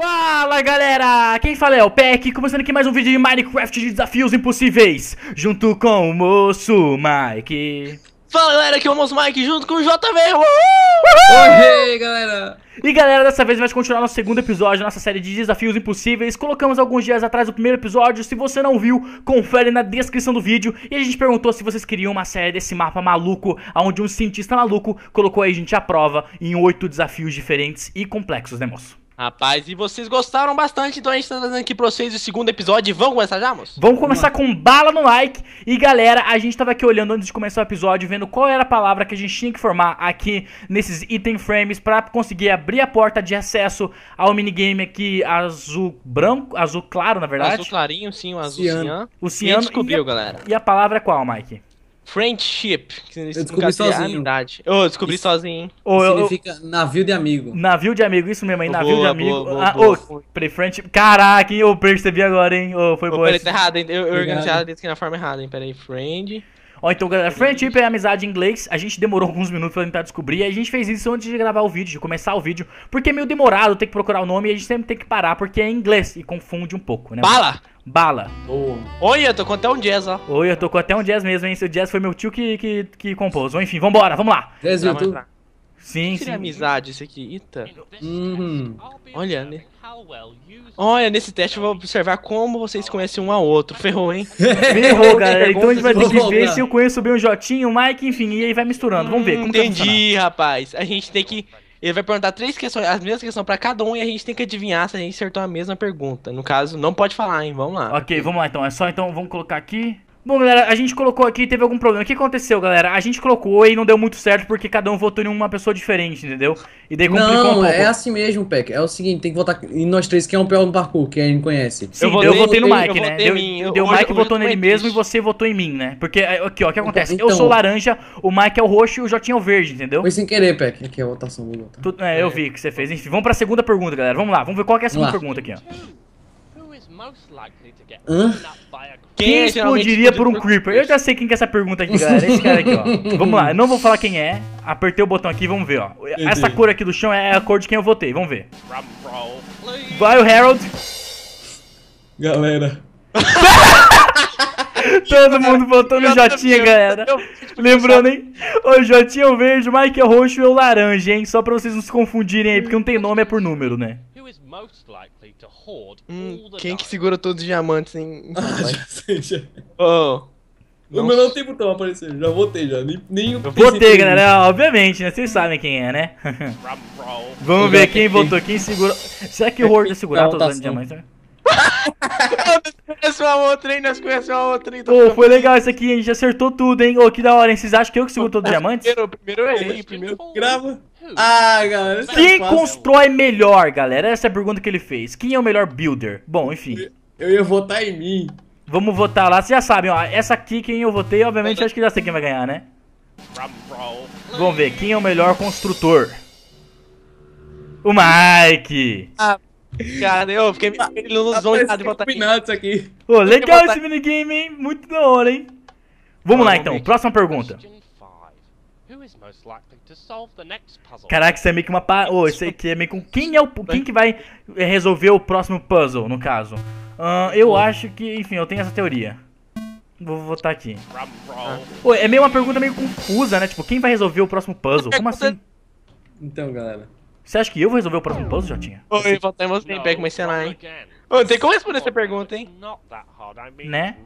Fala galera, quem fala é o Peck, começando aqui mais um vídeo de Minecraft de desafios impossíveis, junto com o moço Mike. Fala galera, aqui é o moço Mike, junto com o JV, uhul! Oi galera! E galera, dessa vez vamos continuar nosso segundo episódio, nossa série de desafios impossíveis. Colocamos alguns dias atrás o primeiro episódio. Se você não viu, confere na descrição do vídeo. E a gente perguntou se vocês queriam uma série desse mapa maluco, onde um cientista maluco colocou a gente à prova em oito desafios diferentes e complexos, né, moço? Rapaz, e vocês gostaram bastante, então a gente tá trazendo aqui pra vocês o segundo episódio. Vamos começar já, moço? Vamos começar com bala no like. E galera, a gente tava aqui olhando antes de começar o episódio, vendo qual era a palavra que a gente tinha que formar aqui nesses item frames pra conseguir abrir a porta de acesso ao minigame aqui azul branco, azul claro, na verdade. Azul clarinho, sim, o azul ciano. O ciano. E descobriu, e a, galera. E a palavra é qual, Mike? Friendship, que significa amizade. Eu descobri isso. sozinho. Hein? Oh, significa eu, navio de amigo. Navio de amigo, isso mesmo, hein? Navio boa, de amigo. Boa, boa, ah, boa. Oh, friendship. Caraca, hein? Eu percebi agora, hein? Oh, foi oh, boa. Peraí, tá errado, hein? Eu, eu tá organizei que aqui na forma errada, hein? Peraí, friend. Ó, então, galera, friendship é amizade em inglês. A gente demorou alguns minutos pra tentar descobrir. E a gente fez isso antes de gravar o vídeo, de começar o vídeo. Porque é meio demorado, tem que procurar o nome. E a gente sempre tem que parar, porque é em inglês. E confunde um pouco, né? Bala! Bala. Boa. tô com até um jazz, ó. oi eu tô com até um jazz mesmo, hein? seu jazz foi meu tio que, que, que compôs. Ou enfim, vambora, vamos lá. Jazz tá, YouTube. Sim, sim. amizade isso aqui. Eita. Hum. Olha, né? Olha, nesse teste eu vou observar como vocês conhecem um ao outro. Ferrou, hein? Ferrou, galera. Então a gente vai ter que ver se eu conheço bem o Jotinho, o Mike, enfim, e aí vai misturando. Vamos ver. Hum, é entendi, rapaz. A gente tem que ele vai perguntar três questões, as mesmas questões para cada um e a gente tem que adivinhar se a gente acertou a mesma pergunta. No caso, não pode falar, hein? Vamos lá. Ok, vamos lá então. É só então, vamos colocar aqui. Bom, galera, a gente colocou aqui teve algum problema. O que aconteceu, galera? A gente colocou e não deu muito certo porque cada um votou em uma pessoa diferente, entendeu? E daí complicou não, um pouco. é assim mesmo, Peck. É o seguinte, tem que votar em nós três, que é um pior no parkour, que a gente conhece. Sim, eu, votei, eu votei no Mike, eu né? Deu, mim. deu hoje, o Mike votou nele mesmo e você votou em mim, né? Porque é, aqui, ó, o que então, acontece? Então, eu sou laranja, o Mike é o roxo e o Jotinho é o verde, entendeu? Foi sem querer, Peck. Aqui é a votação do tá? é, eu vi que você fez. Enfim, vamos pra segunda pergunta, galera. Vamos lá, vamos ver qual é a segunda pergunta aqui, ó. Hã? Quem explodiria por um creeper? Eu já sei quem que é essa pergunta aqui, galera. Esse cara aqui, ó. Vamos lá, eu não vou falar quem é. Apertei o botão aqui, vamos ver, ó. Essa cor aqui do chão é a cor de quem eu votei, vamos ver. Vai o Harold. Galera. Todo tipo, mundo voltou no Jotinha, galera. Lembrando, hein? é Jotinha verde, o Mike é roxo e eu laranja, hein? Só pra vocês não se confundirem aí, porque não tem nome, é por número, né? Hum, quem que segura todos os diamantes em. Ah, já sei, O meu não tem botão aparecendo, já votei já. Nem, nem eu votei, galera, ah, obviamente, né? Vocês sabem quem é, né? Vamos ver quem votou, quem segura. Será que o Horde segurar tá todos os diamantes? Né? conheço uma outra, hein? Nós conhecemos uma outra, hein? Pô, foi legal isso aqui, a gente acertou tudo, hein? Ô, oh, que da hora, hein? Vocês acham que eu que segundo todo o diamante? Primeiro, primeiro eu errei, primeiro grava. Ah, galera. É quem constrói melhor, galera? Essa é a pergunta que ele fez. Quem é o melhor builder? Bom, enfim. Eu ia votar em mim. Vamos votar lá, vocês já sabem, ó. Essa aqui, quem eu votei, obviamente, acho que já sei quem vai ganhar, né? Vamos ver, quem é o melhor construtor? O Mike! Ah, Cara, eu fiquei não nos olhos de botar aqui. isso aqui. Pô, legal botar... esse minigame, hein? Muito da hora, hein? Vamos lá então, próxima pergunta. Caraca, isso é meio que uma. Pa... Oh, isso aqui é meio que. Quem é o. Quem que vai eh, resolver o próximo puzzle, no caso? Uh, eu acho que. Enfim, eu tenho essa teoria. Vou votar aqui. Oh, é meio uma pergunta meio confusa, né? Tipo, quem vai resolver o próximo puzzle? Como assim? Então, galera. Você acha que eu vou resolver o próximo puzzle, Jotinha? Oi, voltamos bem, pega uma cena, hein? Ô, tem como responder essa pergunta, hein? Né?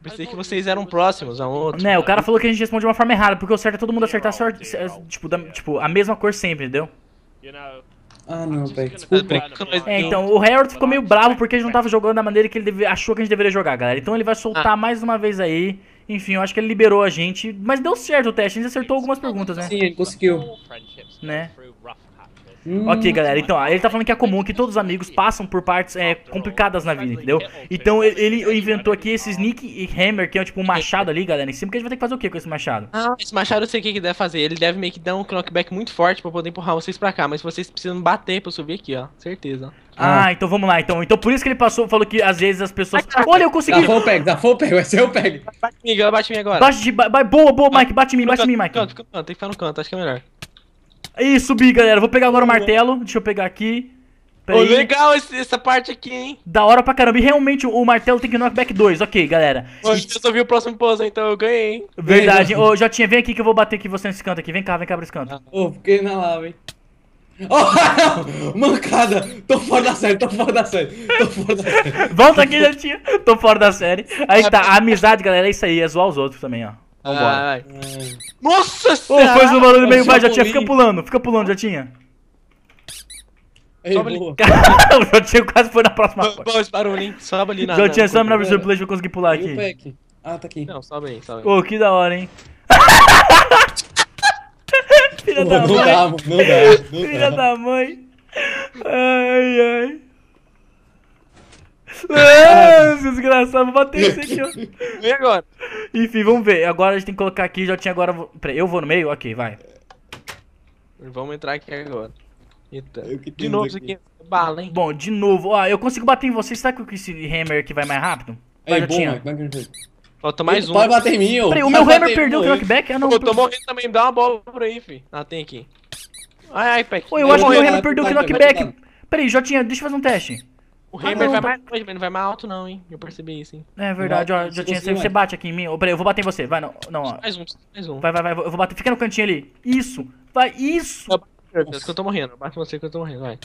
Pensei que vocês eram próximos a um outro. Né, o cara falou que a gente responde de uma forma errada, porque o certo é todo mundo acertar sorte, tipo, da, tipo, a mesma cor sempre, entendeu? Ah, não, velho, desculpa. É, então, o Harold ficou meio bravo porque a gente não tava jogando da maneira que ele deve, achou que a gente deveria jogar, galera. Então ele vai soltar ah. mais uma vez aí. Enfim, eu acho que ele liberou a gente, mas deu certo o teste, a gente acertou algumas perguntas, né? Sim, ele conseguiu. Né? Hum. Ok, galera, então, ele tá falando que é comum que todos os amigos passam por partes é, complicadas na vida, entendeu? É, então ele, inventou aqui esse sneak e Hammer, que é tipo um machado ali, galera, em cima, que a gente vai ter que fazer o que com esse machado? Ah, esse machado eu sei o que, ele deve fazer. Ele deve meio que dar um knockback muito forte pra poder empurrar vocês pra cá, mas vocês precisam bater pra eu subir aqui, ó. Certeza. Ah, ah. então vamos lá, então. Então por isso que ele passou, falou que às vezes as pessoas. Olha, eu consegui! Dá o peg, dá o peg, vai ser é o peg. Bate comigo, bate em mim agora. Bate de. Boa, boa, Mike, bate em mim, bate em mim, Mike. Fica no canto, ficar no canto, acho que é melhor. É isso, galera. Vou pegar agora o martelo. Deixa eu pegar aqui. Pera oh, aí. legal esse, essa parte aqui, hein? Da hora pra caramba. E realmente o, martelo tem que ir no knockback 2, ok, galera. Hoje e... eu só vi o próximo puzzle, então eu ganhei, hein? Verdade. Ô, oh, Jotinha, vem aqui que eu vou bater aqui você nesse canto aqui. Vem cá, vem cá pra esse canto. Ah. Ô, oh, fiquei na lava, hein? Oh, mancada! Tô fora da série, tô fora da série, tô fora da série. Volta aqui, Jotinha. Tô fora da série. Aí tá, a amizade, galera, é isso aí. É zoar os outros também, ó. Vambora. Ai. Nossa senhora! Ô, fez um barulho meio baixo, é Jotinha. Fica pulando, fica pulando, Jotinha. Ei, ali. o Jotinha quase foi na próxima coisa. Bom, esse hein? Sobe ali na... Jotinha, sobe na né? versão Play, deixa eu conseguir pular e aqui. Ah, tá aqui. Não, sobe aí, sobe aí. Ô, que da hora, hein? Filha da mãe. Não dá, não dá. Filha da mãe. Ai, ai. Ah, desgraçado, vou bater esse aqui, ó. Vem agora. Enfim, vamos ver. Agora a gente tem que colocar aqui, já tinha agora. Peraí, eu vou no meio? Ok, vai. Vamos entrar aqui agora. Eita. De novo isso aqui. Bala, hein? Bom, de novo. Ó, eu consigo bater em você. Será que esse hammer aqui vai mais rápido? É bom, tinha. Né? Mike, é Falta mais um. Pode bater em mim, ô. Peraí, o meu hammer perdeu o knockback? Ah, não. Pô, eu tô morrendo também. Dá uma bola por aí, fi. Ah, tem aqui. Ai, ai, pai. Oi. eu, eu acho que o meu hammer perdeu o knockback. Peraí, Jotinha, deixa eu fazer um teste. O Hammer vai mais longe, mas não vai mais alto, não, hein? Eu percebi isso, hein? É verdade, ó. Já tinha você, bate aqui em mim. peraí, eu vou bater em você. Vai, não. não ó. Mais um, mais um. Vai, vai, vai. Eu vou bater. Fica no cantinho ali. Isso! Vai, isso! Eu, meu Deus, que eu tô morrendo. bate você que eu tô morrendo, vai.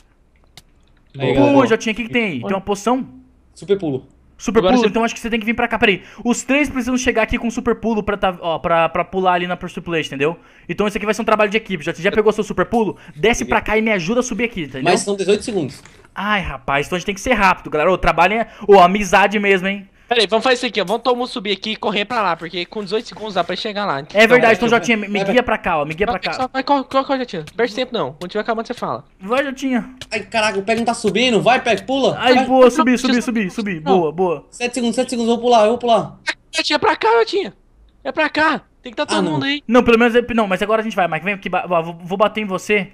Pô, já tinha. O que, tem aí? Tem uma poção? Super pulo. Super Agora pulo, você... então acho que você tem que vir pra cá, peraí. Os três precisam chegar aqui com super pulo pra, tá, ó, pra, pra pular ali na Pursuit Place, entendeu? Então isso aqui vai ser um trabalho de equipe. Já, já pegou seu super pulo? Desce pra cá e me ajuda a subir aqui, entendeu? Mas são 18 segundos. Ai, rapaz, então a gente tem que ser rápido, galera. trabalho é, Ô, amizade mesmo, hein? Peraí, vamos fazer isso aqui, ó. Vamos todo mundo subir aqui e correr pra lá, porque com 18 segundos dá pra chegar lá. Então, é verdade, então, Jotinha, me, me guia pra cá, ó. Me guia pra cá. Só, vai, coloca o Jotinha. Perde tempo, não. Quando tiver acabando, você fala. Vai, Jotinha. Ai, caraca, o Peg não tá subindo. Vai, Peg, pula. Ai, boa, subi, subi, subi, subi. Boa, boa. 7 segundos, 7 segundos, eu vou pular, eu vou pular. Jotinha, é pra cá, Jotinha. É pra cá. Tem que estar tá ah, todo mundo aí. Não, pelo menos. É, não, mas agora a gente vai, Mike. Vem aqui, vou, vou bater em você.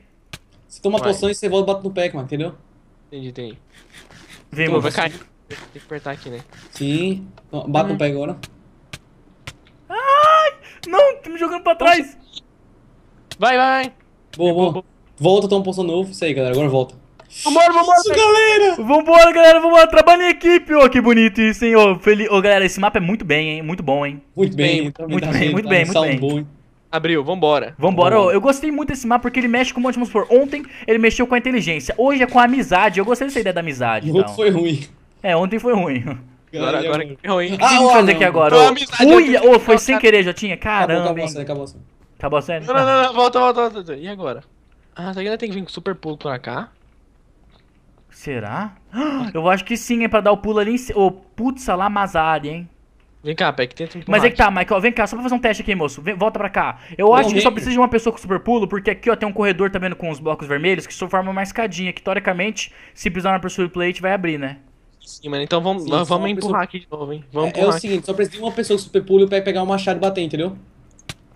Você toma vai. poção e você volta e bate no Peg, mano, entendeu? Entendi, entendi. Vem, Pô, vai cair. Tem que apertar aqui, né? Sim. Bata hum. o pé agora. Ai! Não, tá me jogando pra trás. Vai, vai, vai. Boa, boa. Volta, toma um poção novo. Isso aí, galera. Agora volta. Vambora, vambora! Isso, galera! Vambora, galera, vambora! Trabalha em equipe! Ó, oh, que bonito isso, hein? Ô, oh, feliz... oh, galera, esse mapa é muito bem, hein? Muito bom, hein? Muito, muito bem, bem, muito, muito bem, bem, muito bem. Muito bem. Abriu, vambora. Vambora. Oh. Eu gostei muito desse mapa porque ele mexe com um monte de... ontem ele mexeu com a inteligência, hoje é com a amizade. Eu gostei dessa ideia da amizade. Ontem então. foi ruim. É, ontem foi ruim. Agora, agora é ruim. Ah, o que fazer aqui agora? Ui, oh, foi sem querer, já tinha? Caramba. Acabou, acabou acabou a Acabou a série? Não, não, não, volta, volta, volta. E agora? Ah, que ainda tem que vir com super pulo pra cá. Será? Eu acho que sim, é pra dar o pulo ali em cima. Ô, putz, lá, Mazari, hein? Vem cá, Peck, tenta Mas é que tá, Michael, vem cá, só pra fazer um teste aqui, moço. Vem, volta pra cá. Eu Bom, acho que só precisa de uma pessoa com super pulo, porque aqui, ó, tem um corredor tá vendo com os blocos vermelhos que só forma uma escadinha, que teoricamente, se pisar na Pursuit Plate, vai abrir, né? Sim, mano, então vamos, Sim, vamos empurrar pessoa... aqui de novo, hein? Vamos é, é o seguinte, só precisa de uma pessoa com super pulo pra pegar o machado e bater, entendeu?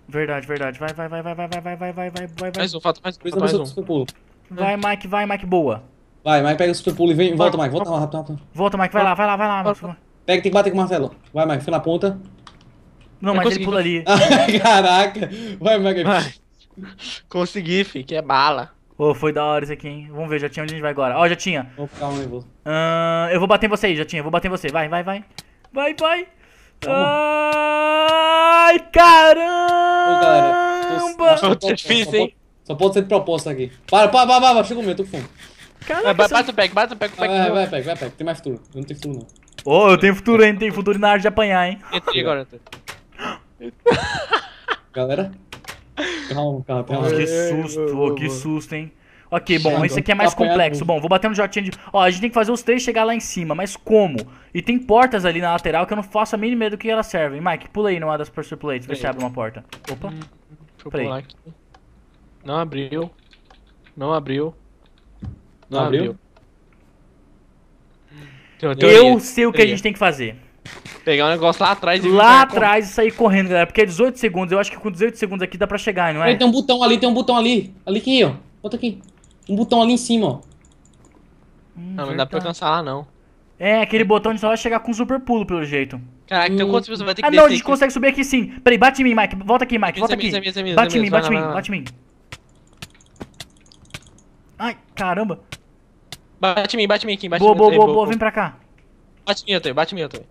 Verdade, verdade. Vai, vai, vai, vai, vai, vai, vai, vai, vai, vai, vai. Mais um, falta mais um. Precisa mais um. super pulo. Vai, Mike, vai, Mike, boa. Vai, Mike, pega o super pulo e vem, volta, Mike, volta, rápido, volta. Volta, Mike, vai lá, vai lá, vai lá. Pega, tem que bater com o Marcelo. Vai, Mike, fica na ponta. Não, mas ele pula ali. Ah, caraca. Vai, Mike. Vai. Consegui, fi, que é bala. Pô, oh, foi da hora isso aqui, hein? Vamos ver, já tinha onde a gente vai agora. Ó, oh, já tinha. Vou ficar onde vou. Uh, eu vou bater em você aí, já tinha. Vou bater em você. Vai, vai, vai. Vai, vai. Ai, caramba! Ô, galera, tô, tô, difícil, hein? Só pode ser de proposta aqui. Para, para, para, para, chega o meu, tô com fome. Caraca, vai, bate o pack, bate o pack, pack. Vai, vai, pack, vai, pack. Tem mais futuro. Eu não tenho futuro, não. Ô, oh, eu tenho futuro, hein? Tem futuro na arte de apanhar, hein? Entrei agora, Galera? Calma, calma, calma. Que susto, oh, que susto, hein? Ok, bom, esse aqui é tá mais complexo. Bom, vou bater no jotinho de... Ó, a gente tem que fazer os três chegar lá em cima, mas como? E tem portas ali na lateral que eu não faço a mínima ideia do que elas servem. Mike, pula aí numa das pressure plates, vê se abre uma porta. Opa. Hum, deixa Não abriu. Não abriu. Não, abriu. Eu sei o que a gente tem que fazer. Pegar um negócio lá atrás e Lá atrás e sair correndo, galera. Porque é 18 segundos. Eu acho que com 18 segundos aqui dá pra chegar, não é? Tem um botão ali, tem um botão ali. Ali aqui, ó. Bota aqui. Um botão ali em cima, ó. Hum, não, não dá pra alcançar lá, não. É, aquele botão de só vai chegar com super pulo, pelo jeito. Caraca, então hum. quantas você vai ter que Ah, não, a gente consegue subir aqui sim. Peraí, bate em mim, Mike. Volta aqui, Mike. Volta aqui. Bate em mim, bate em mim, bate em mim. Ai, caramba. Bate em mim, bate em mim aqui, bate boa, em mim. Boa, boa, boa, vem pra cá. Bate em mim, Otei, bate em mim, Otei.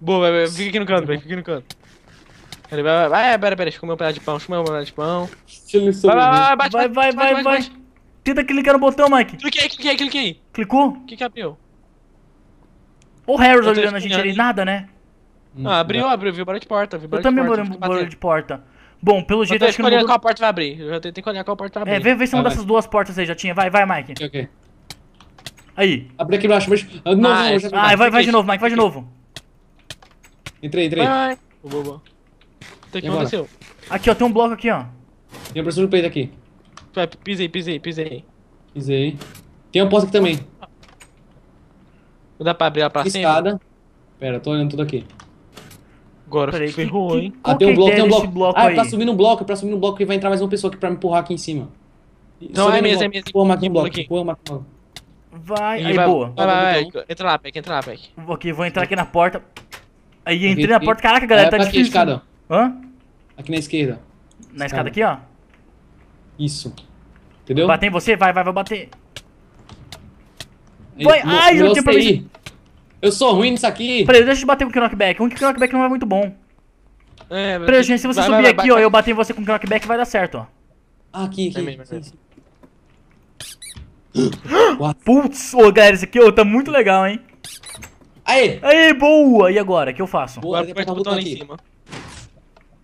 Boa, vai, vai, fica aqui no canto, vai, fica aqui no canto. Peraí, vai, vai, vai, pera, pera, deixa eu comer um pedaço de pão, deixa eu comer um pedaço de pão. Vai, vai, vai, bate, vai, vai, vai, vai. Tenta clicar no botão, Mike. Cliquei, cliquei, cliquei. Clicou? O que que abriu? O Harris olhando a gente ali, nada, né? Ah, abriu, abriu, viu barulho de porta, viu barulho de porta. Eu também barulho de porta. Bom, pelo jeito acho que não mudou... qual porta vai abrir. Eu já tenho que olhar qual porta vai é, abrir. É, vê, vê se uma dessas duas portas aí já tinha. Vai, vai, Mike. Ok, ok. Aí. abre aqui embaixo, mas. Ah, não, não, já... vai, vai de novo, Mike, vai de novo. Entrei, entrei. Vai. Boa, boa. o que aconteceu? Aqui, ó, tem um bloco aqui, ó. Tem a pressão do peito aqui. Vai, pisei, pisei, pisei. Pisei. Tem uma porta aqui também. Não dá pra abrir ela pra Escada. cima? Pera, tô olhando tudo aqui. Agora Peraí, ferrou, que, hein? Ah, tem um é bloco, tem um bloco. bloco ah, é aí. É pra subir um bloco, pra subir um bloco e vai entrar mais uma pessoa aqui pra me empurrar aqui em cima. Não, é mesmo, é mesmo. Pô, aqui, bloco, empurra aqui. Vai, aí vai, boa. Vai, vai, vai. Entra lá, Peck, entra lá, Peck. Ok, vou entrar aqui na porta. Aí entrei na porta. Caraca, galera, é, tá, tá aqui, difícil. Escada. Hã? Aqui na esquerda. Na escada, aqui, ó. Isso. Entendeu? Bater em você? Vai, vai, vai bater. Foi! Ai, eu não tinha Eu sou ruim nisso aqui. Peraí, deixa eu bater com o knockback. Um knockback não é muito bom. É, Peraí, gente, se você vai, subir vai, vai, aqui, ó, eu bater em você com o knockback, vai dar certo, ó. Aqui, ah, aqui. É mesmo, é mesmo. Putz, ô galera, esse aqui ó, tá muito legal, hein? Aê! Aê, boa! E agora, o que eu faço? Boa, agora aperta o botão aqui. em cima.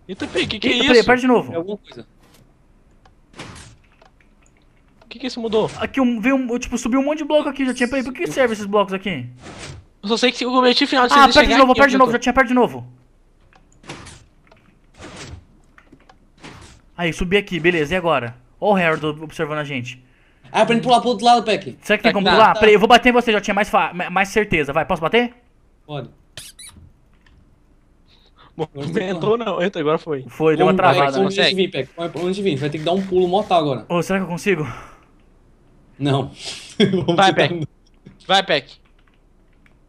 Eita, o que que Eita, é isso? Peraí, aperta de novo. É alguma coisa. O que que isso mudou? Aqui, eu, veio, um, eu tipo, subi um monte de bloco aqui, já tinha... Peraí, por que serve esses blocos aqui? Eu só sei que o objetivo final de Ah, é aperta de novo, aperta de novo, já tinha aperta de novo. Aí, subi aqui, beleza, e agora? Ó o Harold observando a gente. Ah, pra gente pular pro outro lado, Peck. Será que tem tá, como tá. pular? Peraí, eu vou bater em você, já tinha mais, mais certeza. Vai, posso bater? Pode. Movimentou não, entrou, agora foi. Foi, deu uma travada. Onde a gente vir, Peck? Onde Vai ter que dar um pulo mortal agora. Ô, oh, será que eu consigo? Não. Vai, Peck. Vai, Peck.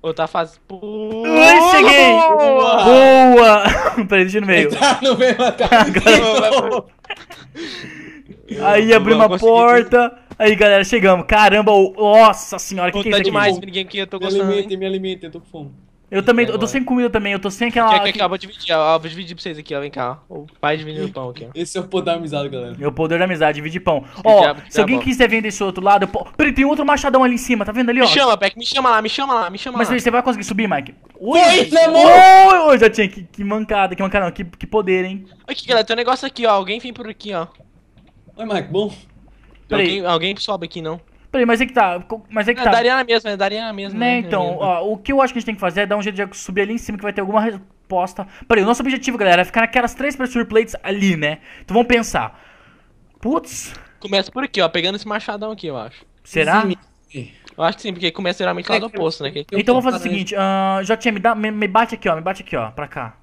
Outra fase. Ai, cheguei! Boa! Boa! Peraí, deixa no meio. Tá no meio, cara. Agora... Aí abriu uma porta. Aí, galera, chegamos. Caramba, oh, nossa senhora, que, que é isso aqui? demais, ninguém aqui, eu tô me gostando. Me alimenta, me alimentem, eu tô com fome. Eu também, eu tô sem comida também, eu tô sem aquela... Aqui, aqui, aqui, vou dividir, ó, vou dividir pra vocês aqui, ó, vem cá, ó. O pai dividindo o pão aqui, ó. Esse é o poder da amizade, galera. É o poder da amizade, dividir pão. Ó, oh, se alguém quiser vender esse outro lado, Peraí, tem outro machadão ali em cima, tá vendo ali, ó? Me chama, Peck, me chama lá, me chama lá, me chama Mas, lá. Mas você vai conseguir subir, Mike? Oi, Oi, oi, já tinha, que, que mancada, que mancada não, que, que poder, hein? Aqui, galera, tem um negócio aqui, ó, alguém vem por aqui, ó. Oi, Mike, bom? Alguém, alguém sobe aqui, não. Peraí, mas é que tá. Mas é que é, tá. Daria na mesma, é, daria na mesma. Né, né? então, é. ó, o que eu acho que a gente tem que fazer é dar um jeito de subir ali em cima que vai ter alguma resposta. Peraí, o nosso objetivo, galera, é ficar naquelas três pressure plates ali, né? Então vamos pensar. Putz. Começa por aqui, ó, pegando esse machadão aqui, eu acho. Será? Sim. Eu acho que sim, porque começa geralmente lá do é oposto, né? É então vamos fazer o seguinte, uh, JTM, me, dá, me, me bate aqui, ó, me bate aqui, ó, pra cá.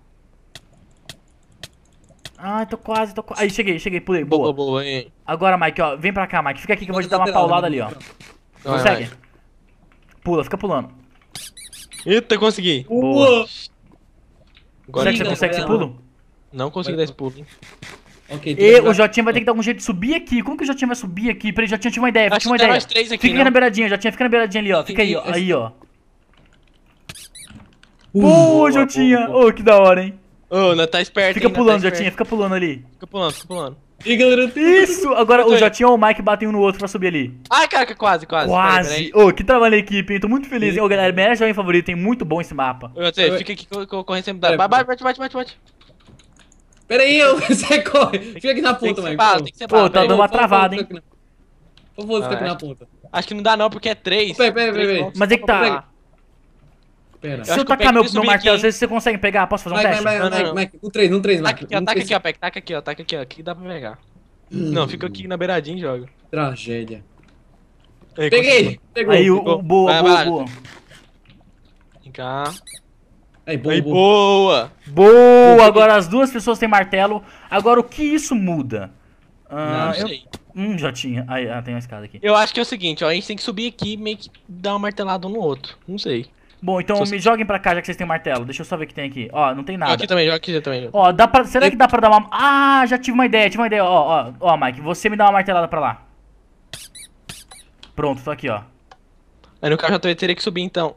Ai, tô quase, tô quase. Aí, cheguei, cheguei, pulei. Boa. Boa, boa, hein. Agora, Mike, ó, vem pra cá, Mike. Fica aqui que eu vou te dar uma paulada ali, né? ó. Consegue? Vai. Pula, fica pulando. Eita, consegui. Boa. Agora Será que você consegue esse pulo? Não consegui dar esse pulo, hein. Okay, e o Jotinha vai ter que dar algum jeito de subir aqui. Como que o Jotinha vai subir aqui? Peraí, Jotinha, tinha uma ideia. Acho tinha uma ideia. Aqui, fica aqui né? na beiradinha, Jotinha. Fica na beiradinha ali, ó. Fica aí, ó. Aí, ó. Uh, boa, boa, Jotinha. Ô, oh, que da hora, hein. Não tá esperto. Fica hein, pulando, tá Jotinha, fica pulando ali. Fica pulando, fica pulando. Ih, galera. Isso! Agora o Jotinha ou o Mike batem um no outro pra subir ali. Ai, caraca, quase, quase. Quase! Ô, oh, que trabalho da equipe, hein? Tô muito feliz, hein? Ô, oh, galera, merece jovem favorito, hein? Muito bom esse mapa. Eu sei, fica aqui que eu sem correr Vai, vai, bate, bate, bate, bate. Pera aí, eu... você corre. Fica aqui na ponta, Mike. Bala, tem que ser Pô, tá dando uma travada, hein? Por favor, ficar aqui na ponta. Acho que não dá não, porque é 3. Peraí, peraí, peraí. Mas é que tá... Pera. Se eu, tacar meu, meu martelo, às vezes você consegue pegar. Posso fazer um teste? Vai, vai, vai, vai. Um três um três Mac. Ataca aqui, ó, Peck. aqui, ataca aqui, Aqui dá pra pegar. Hum. Não, fica aqui na beiradinha e joga. Tragédia. Aí, Peguei! Pegou. Aí, o, boa, boa, boa. Vem cá. Aí, boa, Aí, boa. boa. Boa! Agora as duas pessoas têm martelo. Agora, o que isso muda? Ah, não, eu... sei. Hum, já tinha. Ah, tem uma escada aqui. Eu acho que é o seguinte, ó, a gente tem que subir aqui e meio que dar um martelado um no outro. Não sei. Bom, então Só me se... joguem pra cá, já que vocês têm martelo. Deixa eu só ver o que tem aqui. Ó, não tem nada. Aqui também, aqui também. Ó, dá pra... será que dá pra dar uma... Ah, já tive uma ideia, tive uma ideia. Ó, ó, ó, Mike, você me dá uma martelada pra lá. Pronto, tô aqui, ó. Aí no carro eu teria que subir, então.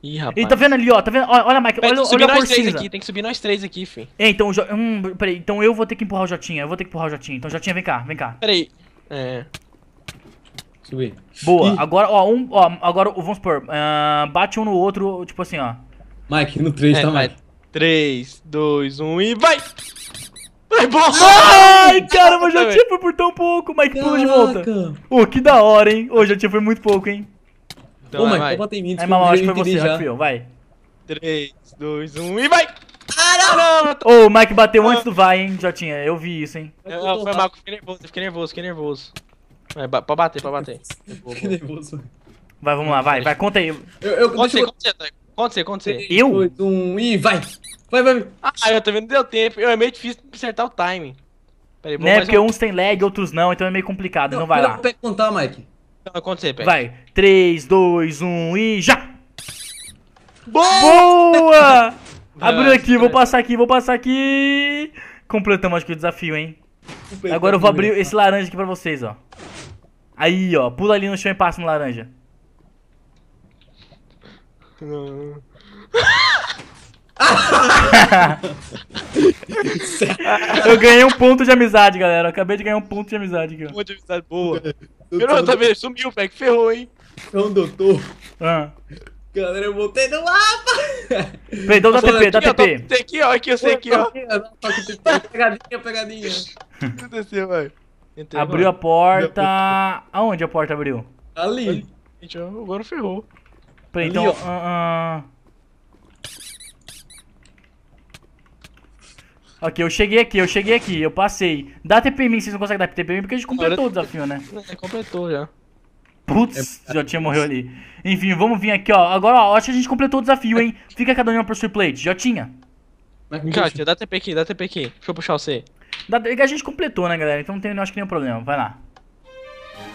Ih, rapaz. E tá vendo ali, ó, tá vendo? Olha, Mike, olha, tem que subir olha nós três aqui, tem que subir nós três aqui, fi. É, então, jo... hum, peraí, então eu vou ter que empurrar o Jotinha, eu vou ter que empurrar o Jotinha. Então, Jotinha, vem cá, vem cá. Peraí. É... Subi. Boa. Ih. Agora, ó, um, ó, agora, vamos supor, uh, bate um no outro, tipo assim, ó. Mike, no 3, é, tá, Mike? 3, 2, 1 e vai! Vai, bola! Ai, caramba, eu já tinha foi por tão pouco. Mike, Caraca. pula de volta. Ô, que da hora, hein? Ô, oh, já tinha foi muito pouco, hein? Então, Ô, vai, Mike, vai. bota em mim. Aí, mamãe, acho que foi você, já. já eu, vai. 3, 2, 1 e vai! Caramba! Ô, oh, o Mike bateu ah. antes do vai, hein, Jotinha. Eu vi isso, hein. Eu, eu, eu, foi mal, fiquei nervoso, fiquei nervoso, fiquei nervoso. É, pode bater, pode bater. nervoso. Vai, vamos lá, vai, vai, conta aí. Eu, eu, conta você, conta você, conta você, Eu? um, e vai. Vai, vai. Ah, eu vendo não deu tempo. Eu, é meio difícil acertar o timing. Peraí, vamos né, porque um... uns tem lag, outros não, então é meio complicado, não, não vai lá. Pega contar, Mike. Não, conta você, pega. Vai, 3, 2, 1 e já! Boa! Boa! Abriu aqui, vou passar aqui, vou passar aqui. Completamos, acho que o desafio, hein? Agora eu vou abrir esse laranja aqui pra vocês, ó. Aí, ó, pula ali no chão e passa no laranja. eu ganhei um ponto de amizade, galera. acabei de ganhar um ponto de amizade aqui. Um ponto de amizade boa. Pirou, tá vendo? Sumiu, velho. Ferrou, hein? um então, doutor. Ah. Galera, eu voltei no mapa. Peraí, dá TP, dá TP. Tem aqui, ó. Aqui, eu sei aqui, ó. Tá tá pegadinha, pegadinha. O que aconteceu, velho? Entrei, abriu mano. a porta. Aonde a porta abriu? Ali. Gente, agora ferrou. Peraí, então. Uh, uh... Ok, eu cheguei aqui, eu cheguei aqui, eu passei. Dá TP em mim, vocês não conseguem dar TP em mim porque a gente completou o desafio, né? É, completou já. Putz, já tinha morreu ali. Enfim, vamos vir aqui, ó. Agora, ó, acho que a gente completou o desafio, hein? Fica cada um pro sua plate, já tinha. Cara, dá TP aqui, dá TP aqui. Deixa eu puxar você. É a gente completou, né, galera? Então não tem, acho que nenhum problema. Vai lá.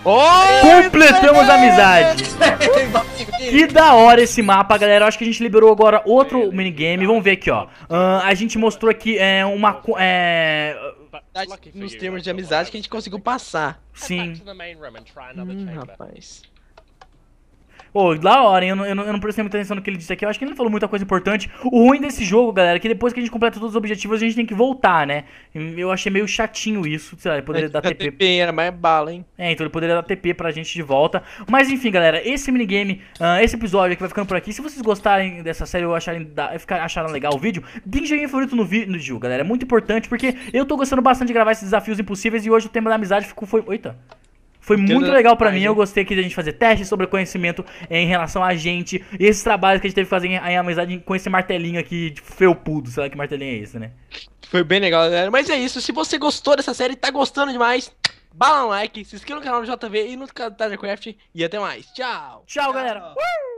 Oh, Completamos a amizade. que da hora esse mapa, galera. Eu acho que a gente liberou agora outro minigame. Vamos ver aqui, ó. Uh, a gente mostrou aqui é, uma... É... Nos termos de amizade que a gente conseguiu passar. Sim. Hum, rapaz. Pô, da hora, hein? Eu não, não, prestei muita atenção no que ele disse aqui. Eu acho que ele não falou muita coisa importante. O ruim desse jogo, galera, é que depois que a gente completa todos os objetivos, a gente tem que voltar, né? Eu achei meio chatinho isso. Sei lá, ele poderia é, dar TP. TP era mais bala, hein? É, então ele poderia dar TP pra gente de volta. Mas enfim, galera, esse minigame, uh, esse episódio aqui vai ficando por aqui. Se vocês gostarem dessa série ou acharem, da, acharam legal o vídeo, deem joinha favorito no vídeo, galera. É muito importante porque eu tô gostando bastante de gravar esses desafios impossíveis e hoje o tema da amizade ficou. Foi... Eita! Foi muito legal para mim. Eu gostei que a gente fazer testes sobre conhecimento em relação a gente. E esses trabalhos que a gente teve que fazer em, em amizade com esse martelinho aqui de felpudo. Sei lá que martelinho é esse, né? Foi bem legal, galera. Mas é isso. Se você gostou dessa série, tá gostando demais, bala um like, se inscreva no canal do JV e no canal do Tigercraft. E até mais. Tchau. Tchau, Tchau. galera. Uh!